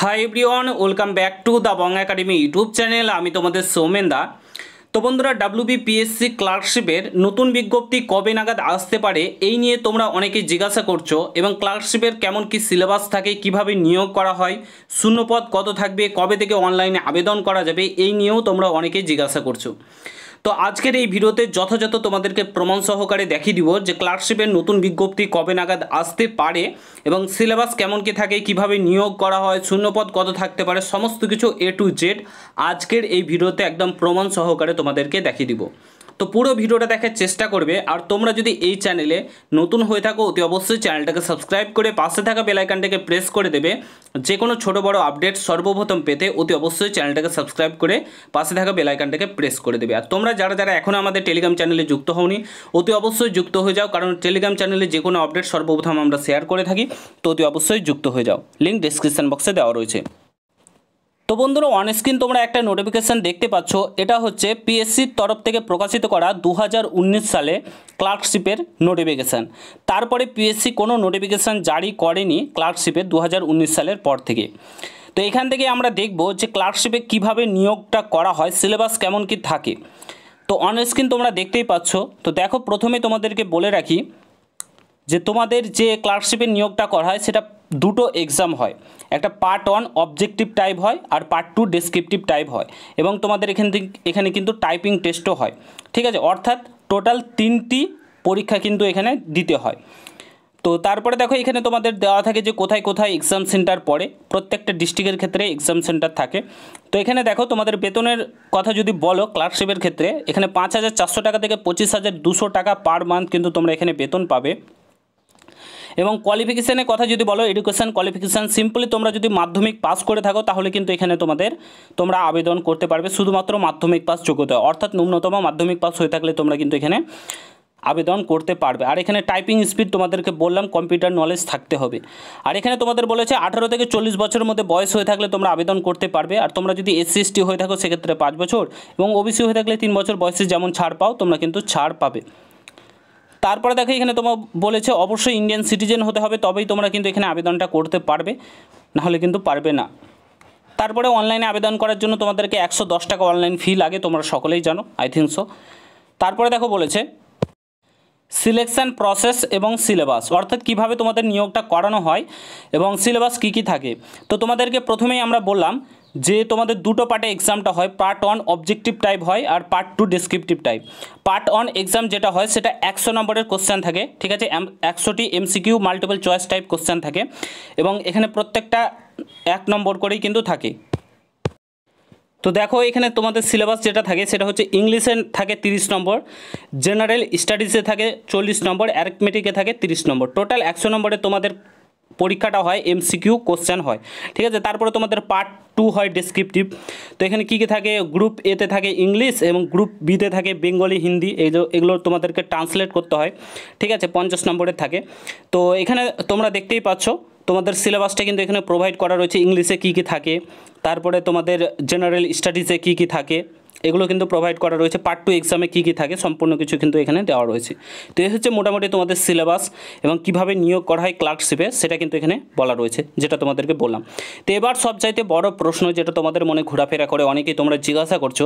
high everyone welcome back to the Bong academy YouTube channel আমি তোমাদের সৌমেন দা তো বন্ধুরা ডাব্লিউবিপিএসসি ক্লার্কশিপের নতুন বিজ্ঞপ্তি কবে নাগাদ আসতে পারে এই নিয়ে তোমরা অনেকে জিজ্ঞাসা করছো এবং ক্লার্কশিপের কেমন কি সিলেবাস থাকে কিভাবে নিয়োগ করা হয় শূন্যপদ কত থাকবে কবে থেকে অনলাইনে আবেদন করা যাবে এই নিয়েও তোমরা অনেকে জিজ্ঞাসা করছো তো আজকের এই ভিডিওতে যথাযথ তোমাদেরকে প্রমাণ সহকারে দেখিয়ে দিব যে ক্লার্কশিপের নতুন বিজ্ঞপ্তি কবে নাগাদ আসতে পারে এবং সিলেবাস কেমন কি থাকে কিভাবে নিয়োগ করা হয় শূন্যপদ কত থাকতে পারে সমস্ত কিছু এ টু জেড আজকের এই ভিডিওতে একদম প্রমাণ সহকারে তোমাদেরকে দেখিয়ে দিব তো পুরো ভিডিওটা দেখার চেষ্টা করবে আর তোমরা যদি এই চ্যানেলে নতুন হয়ে থাকো অতি অবশ্যই চ্যানেলটাকে সাবস্ক্রাইব করে পাশে থাকা বেলাইকানটাকে প্রেস করে দেবে যে কোনো ছোটো বড় আপডেট সর্বপ্রথম পেতে অতি অবশ্যই চ্যানেলটাকে সাবস্ক্রাইব করে পাশে থাকা বেলাইকানটাকে প্রেস করে দেবে আর তোমরা যারা যারা এখনও আমাদের টেলিগ্রাম চ্যানেলে যুক্ত হওনি অতি অবশ্যই যুক্ত হয়ে যাও কারণ টেলিগ্রাম চ্যানেলে যে কোনো আপডেট সর্বপ্রথম আমরা শেয়ার করে থাকি তো অতি অবশ্যই যুক্ত হয়ে যাও লিঙ্ক ডিসক্রিপশান বক্সে দেওয়া রয়েছে তো বন্ধুরা অন স্ক্রিন তোমরা একটা নোটিফিকেশান দেখতে পাচ্ছ এটা হচ্ছে পিএসসির তরফ থেকে প্রকাশিত করা দু সালে ক্লার্কশিপের নোটিফিকেশান তারপরে পিএসসি কোনো নোটিফিকেশান জারি করেনি ক্লার্কশিপের দু সালের পর থেকে তো এখান থেকে আমরা দেখব যে ক্লার্কশিপে কিভাবে নিয়োগটা করা হয় সিলেবাস কেমন কি থাকে তো অন স্ক্রিন তোমরা দেখতেই পাচ্ছ তো দেখো প্রথমে তোমাদেরকে বলে রাখি যে তোমাদের যে ক্লার্কশিপের নিয়োগটা করা হয় সেটা দুটো এক্সাম হয় একটা পার্ট ওয়ান অবজেক্টিভ টাইপ হয় আর পার্ট টু ডেসক্রিপটিভ টাইপ হয় এবং তোমাদের এখান থেকে এখানে কিন্তু টাইপিং টেস্টও হয় ঠিক আছে অর্থাৎ টোটাল তিনটি পরীক্ষা কিন্তু এখানে দিতে হয় তো তারপরে দেখো এখানে তোমাদের দেওয়া থাকে যে কোথায় কোথায় এক্সাম সেন্টার পড়ে প্রত্যেকটা ডিস্ট্রিক্টের ক্ষেত্রে এক্সাম সেন্টার থাকে তো এখানে দেখো তোমাদের বেতনের কথা যদি বলো ক্লার্কশিপের ক্ষেত্রে এখানে পাঁচ হাজার চারশো টাকা থেকে পঁচিশ হাজার দুশো টাকা পার মান্থ কিন্তু তোমরা এখানে বেতন পাবে এবং কোয়ালিফিকেশানের কথা যদি বলো এডুকেশান কোয়ালিফিকেশান সিম্পলি তোমরা যদি মাধ্যমিক পাস করে থাকো তাহলে কিন্তু এখানে তোমাদের তোমরা আবেদন করতে পারবে শুধুমাত্র মাধ্যমিক পাস যোগ্যতা অর্থাৎ ন্যূনতম মাধ্যমিক পাস হয়ে থাকলে তোমরা কিন্তু এখানে আবেদন করতে পারবে আর এখানে টাইপিং স্পিড তোমাদেরকে বললাম কম্পিউটার নলেজ থাকতে হবে আর এখানে তোমাদের বলেছে আঠারো থেকে চল্লিশ বছরের মধ্যে বয়স হয়ে থাকলে তোমরা আবেদন করতে পারবে আর তোমরা যদি এস সি হয়ে থাকো সেক্ষেত্রে পাঁচ বছর এবং ওবিসি হয়ে থাকলে তিন বছর বয়সে যেমন ছাড় পাও তোমরা কিন্তু ছাড় পাবে তারপরে দেখো এখানে তোমার বলেছে অবশ্যই ইন্ডিয়ান সিটিজেন হতে হবে তবেই তোমরা কিন্তু এখানে আবেদনটা করতে পারবে নাহলে কিন্তু পারবে না তারপরে অনলাইনে আবেদন করার জন্য তোমাদেরকে একশো দশ টাকা অনলাইন ফি লাগে তোমরা সকলেই জানো আই থিঙ্ক সো তারপরে দেখো বলেছে সিলেকশান প্রসেস এবং সিলেবাস অর্থাৎ কিভাবে তোমাদের নিয়োগটা করানো হয় এবং সিলেবাস কি কি থাকে তো তোমাদেরকে প্রথমেই আমরা বললাম যে তোমাদের দুটো পার্টে এক্সামটা হয় পার্ট ওয়ান অবজেক্টিভ টাইপ হয় আর part two descriptive type part one exam যেটা হয় সেটা একশো নম্বরের কোশ্চেন থাকে ঠিক আছে একশোটি MCQ multiple choice type question থাকে এবং এখানে প্রত্যেকটা এক নম্বর করেই কিন্তু থাকে তো দেখো এখানে তোমাদের সিলেবাস যেটা থাকে সেটা হচ্ছে ইংলিশে থাকে 30 নম্বর জেনারেল স্টাডিজে থাকে চল্লিশ নম্বর অ্যারিথমেটিকে থাকে 30 নম্বর টোটাল একশো নম্বরে তোমাদের পরীক্ষাটা হয় এমসিকিউ কোশ্চেন হয় ঠিক আছে তারপরে তোমাদের পার্ট টু হয় ডেসক্রিপটিভ তো এখানে কী কী থাকে গ্রুপ এতে থাকে ইংলিশ এবং গ্রুপ বিতে থাকে বেঙ্গলি হিন্দি এই এগুলো তোমাদেরকে ট্রান্সলেট করতে হয় ঠিক আছে পঞ্চাশ নম্বরের থাকে তো এখানে তোমরা দেখতেই পাচ্ছ তোমাদের সিলেবাসটা কিন্তু এখানে প্রোভাইড করা রয়েছে ইংলিশে কী কী থাকে তারপরে তোমাদের জেনারেল স্টাডিজে কী কী থাকে এগুলো কিন্তু প্রোভাইড করা রয়েছে পার্ট টু এক্সামে কী কী থাকে সম্পূর্ণ কিছু কিন্তু এখানে দেওয়া রয়েছে তো এই হচ্ছে মোটামুটি তোমাদের সিলেবাস এবং কিভাবে নিয়োগ করা হয় ক্লার্কশিপে সেটা কিন্তু এখানে বলা রয়েছে যেটা তোমাদেরকে বললাম তো এবার সবচাইতে বড় প্রশ্ন যেটা তোমাদের মনে ঘোরাফেরা করে অনেকেই তোমরা জিজ্ঞাসা করছো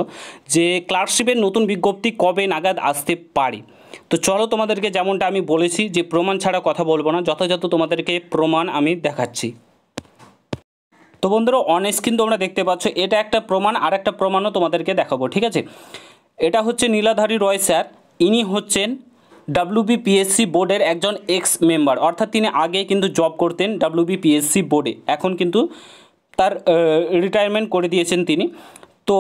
যে ক্লার্কশিপের নতুন বিজ্ঞপ্তি কবে নাগাদ আসতে পারে তো চলো তোমাদেরকে যেমনটা আমি বলেছি যে প্রমাণ ছাড়া কথা বলবো না যথাযথ তোমাদেরকে প্রমাণ আমি দেখাচ্ছি তো বন্ধুরা অন স্ক্রিন তোমরা দেখতে পাচ্ছ এটা একটা প্রমাণ আর একটা প্রমাণও তোমাদেরকে দেখাবো ঠিক আছে এটা হচ্ছে নীলাধারী রয় স্যার ইনি হচ্ছেন ডাব্লিউবিপিএসসি বোর্ডের একজন এক্স মেম্বার অর্থাৎ তিনি আগে কিন্তু জব করতেন ডাব্লিউবিপিএসসি বোর্ডে এখন কিন্তু তার রিটায়ারমেন্ট করে দিয়েছেন তিনি তো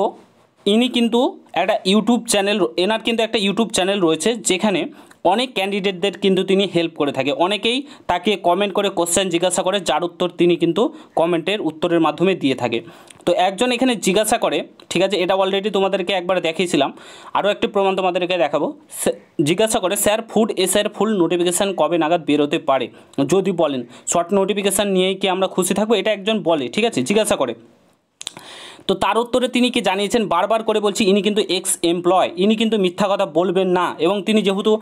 ইনি কিন্তু একটা ইউটিউব চ্যানেল এনার কিন্তু একটা ইউটিউব চ্যানেল রয়েছে যেখানে অনেক ক্যান্ডিডেটদের কিন্তু তিনি হেল্প করে থাকে অনেকেই তাকে কমেন্ট করে কোশ্চেন জিজ্ঞাসা করে যার উত্তর তিনি কিন্তু কমেন্টের উত্তরের মাধ্যমে দিয়ে থাকে তো একজন এখানে জিজ্ঞাসা করে ঠিক আছে এটা অলরেডি তোমাদেরকে একবার দেখিয়েছিলাম আরও একটি প্রমাণ তোমাদেরকে দেখাবো জিজ্ঞাসা করে sir food sir full notification কবে নাগাদ বেরোতে পারে যদি বলেন শর্ট নোটিফিকেশান নিয়েই কি আমরা খুশি থাকবো এটা একজন বলে ঠিক আছে জিজ্ঞাসা করে তো তার উত্তরে তিনি কি জানিয়েছেন বারবার করে বলছি ইনি কিন্তু এক্স এমপ্লয় ইনি কিন্তু মিথ্যা কথা বলবেন না এবং তিনি যেহেতু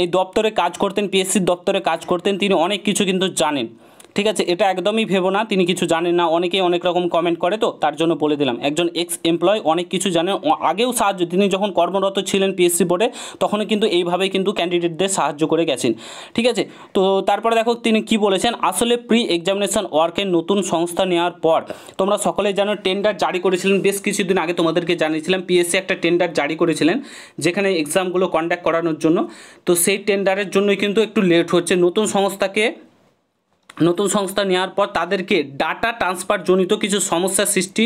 এই দপ্তরে কাজ করতেন পিএসসির দপ্তরে কাজ করতেন তিনি অনেক কিছু কিন্তু জানেন ঠিক আছে এটা একদমই ভেবো না তিনি কিছু জানেন না অনেকেই অনেক রকম কমেন্ট করে তো তার জন্য বলে দিলাম একজন এক্স এমপ্লয় অনেক কিছু জানেন আগেও সাহায্য তিনি যখন কর্মরত ছিলেন পিএসসি বোর্ডে তখনও কিন্তু এইভাবেই কিন্তু ক্যান্ডিডেটদের সাহায্য করে গেছেন ঠিক আছে তো তারপরে দেখো তিনি কি বলেছেন আসলে প্রি এক্সামিনেশন ওয়ার্কের নতুন সংস্থা নেওয়ার পর তোমরা সকলে জানো টেন্ডার জারি করেছিলেন বেশ কিছুদিন আগে তোমাদেরকে জানিয়েছিলাম পিএসসি একটা টেন্ডার জারি করেছিলেন যেখানে এক্সামগুলো কন্ডাক্ট করানোর জন্য তো সেই টেন্ডারের জন্যই কিন্তু একটু লেট হচ্ছে নতুন সংস্থাকে নতুন সংস্থা নেওয়ার পর তাদেরকে ডাটা ট্রান্সফার জনিত কিছু সমস্যার সৃষ্টি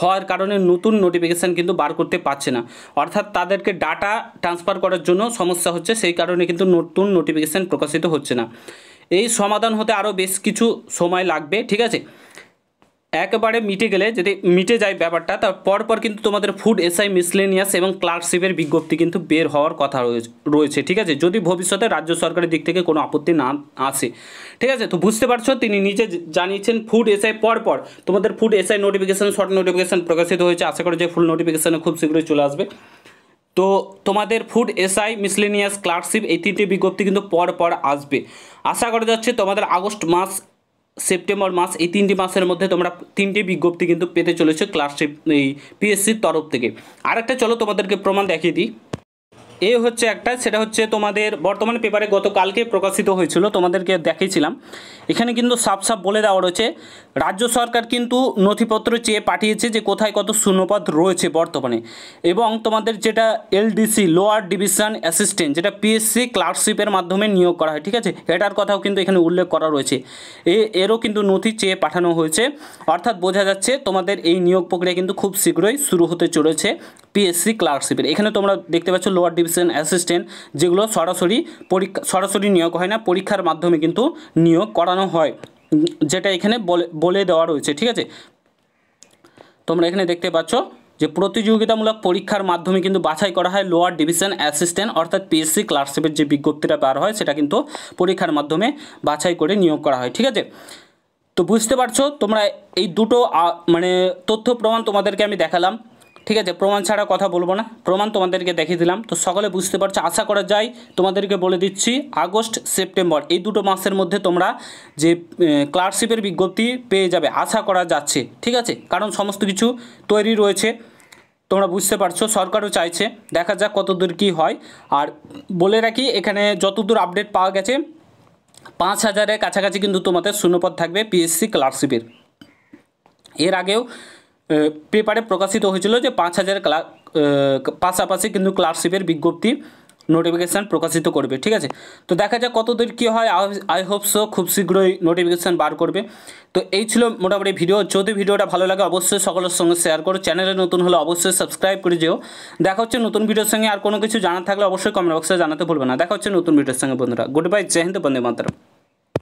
হওয়ার কারণে নতুন নোটিফিকেশান কিন্তু বার করতে পারছে না অর্থাৎ তাদেরকে ডাটা ট্রান্সফার করার জন্য সমস্যা হচ্ছে সেই কারণে কিন্তু নতুন নোটিফিকেশান প্রকাশিত হচ্ছে না এই সমাধান হতে আরও বেশ কিছু সময় লাগবে ঠিক আছে একেবারে মিটে গেলে যদি মিটে যায় ব্যাপারটা তার পরপর কিন্তু তোমাদের ফুড এসআই মিসলেনিয়াস এবং ক্লার্কশিপের বিজ্ঞপ্তি কিন্তু বের হওয়ার কথা রয়েছে ঠিক আছে যদি ভবিষ্যতে রাজ্য সরকারের দিক থেকে কোনো আপত্তি না আসে ঠিক আছে তো বুঝতে পারছো তিনি নিজে জানিয়েছেন ফুড এসআই পরপর তোমাদের food SI notification short notification প্রকাশিত হয়েছে আশা করি যে ফুল নোটিফিকেশানে খুব শীঘ্রই চলে আসবে তো তোমাদের ফুড এসআই মিসলেনিয়াস ক্লার্কশিপ এই তিনটি বিজ্ঞপ্তি কিন্তু পর পর আসবে আশা করা যাচ্ছে তোমাদের আগস্ট মাস সেপ্টেম্বর মাস এই তিনটি মাসের মধ্যে তোমরা তিনটি বিজ্ঞপ্তি কিন্তু পেতে চলেছে ক্লাস এই পিএসসির তরফ থেকে আরেকটা চলো তোমাদেরকে প্রমাণ দেখিয়ে দিই এ হচ্ছে একটা সেটা হচ্ছে তোমাদের বর্তমান পেপারে গতকালকে প্রকাশিত হয়েছিল তোমাদেরকে দেখিয়েছিলাম এখানে কিন্তু সাফ সাফ বলে দেওয়া রয়েছে রাজ্য সরকার কিন্তু নথিপত্র চেয়ে পাঠিয়েছে যে কোথায় কত শূন্যপদ রয়েছে বর্তমানে এবং তোমাদের যেটা এলডিসি লোয়ার ডিভিশন অ্যাসিস্ট্যান্ট যেটা পিএসসি ক্লার্কশিপের মাধ্যমে নিয়োগ করা হয় ঠিক আছে এটার কথাও কিন্তু এখানে উল্লেখ করা রয়েছে এ এরও কিন্তু নথি চেয়ে পাঠানো হয়েছে অর্থাৎ বোঝা যাচ্ছে তোমাদের এই নিয়োগ প্রক্রিয়া কিন্তু খুব শীঘ্রই শুরু হতে চলেছে পিএসসি ক্লার্কশিপের এখানে তোমরা দেখতে পাচ্ছ লোয়ার ডিভিশন অ্যাসিস্ট্যান্ট যেগুলো সরাসরি পরীক্ষা সরাসরি নিয়োগ হয় না পরীক্ষার মাধ্যমে কিন্তু নিয়োগ করানো হয় যেটা এখানে বলে দেওয়া রয়েছে ঠিক আছে তোমরা এখানে দেখতে পাচ্ছ যে প্রতিযোগিতামূলক পরীক্ষার মাধ্যমে কিন্তু বাছাই করা হয় লোয়ার ডিভিশন অ্যাসিস্ট্যান্ট অর্থাৎ পিএসসি ক্লার্কশিপের যে বিজ্ঞপ্তিটা বার হয় সেটা কিন্তু পরীক্ষার মাধ্যমে বাছাই করে নিয়োগ করা হয় ঠিক আছে তো বুঝতে পারছো তোমরা এই দুটো মানে তথ্য প্রমাণ তোমাদেরকে আমি দেখালাম ঠিক আছে প্রমাণ ছাড়া কথা বলবো না প্রমাণ তোমাদেরকে দেখিয়ে দিলাম তো সকলে বুঝতে পারছো আশা করা যায় তোমাদেরকে বলে দিচ্ছি আগস্ট সেপ্টেম্বর এই দুটো মাসের মধ্যে তোমরা যে ক্লার্কশিপের বিজ্ঞপ্তি পেয়ে যাবে আশা করা যাচ্ছে ঠিক আছে কারণ সমস্ত কিছু তৈরি রয়েছে তোমরা বুঝতে পারছো সরকারও চাইছে দেখা যাক কতদূর কি হয় আর বলে রাখি এখানে যতদূর আপডেট পাওয়া গেছে পাঁচ হাজারের কাছাকাছি কিন্তু তোমাদের শূন্যপদ থাকবে পিএসসি ক্লার্কশিপের এর আগেও পেপারে প্রকাশিত হয়েছিল যে পাঁচ হাজার ক্লা পাশাপাশি কিন্তু ক্লার্কশিপের বিজ্ঞপ্তি নোটিফিকেশান প্রকাশিত করবে ঠিক আছে তো দেখা যাক কতদূর কী হয় আই হোপ সো খুব শীঘ্রই নোটিফিকেশান বার করবে তো এই ছিল মোটামুটি ভিডিও যদি ভিডিওটা ভালো লাগে অবশ্যই সকলের সঙ্গে শেয়ার করো চ্যানেলে নতুন হলে অবশ্যই সাবস্ক্রাইব করে যেও দেখা হচ্ছে নতুন ভিডিওর সঙ্গে আর কোনো কিছু জানা থাকলে অবশ্যই কমেন্ট বক্সে জানাতে ভুলবে না দেখা হচ্ছে নতুন ভিডিওর সঙ্গে বন্ধুরা গুড বাই জয় হিন্দ বন্দে মাতরম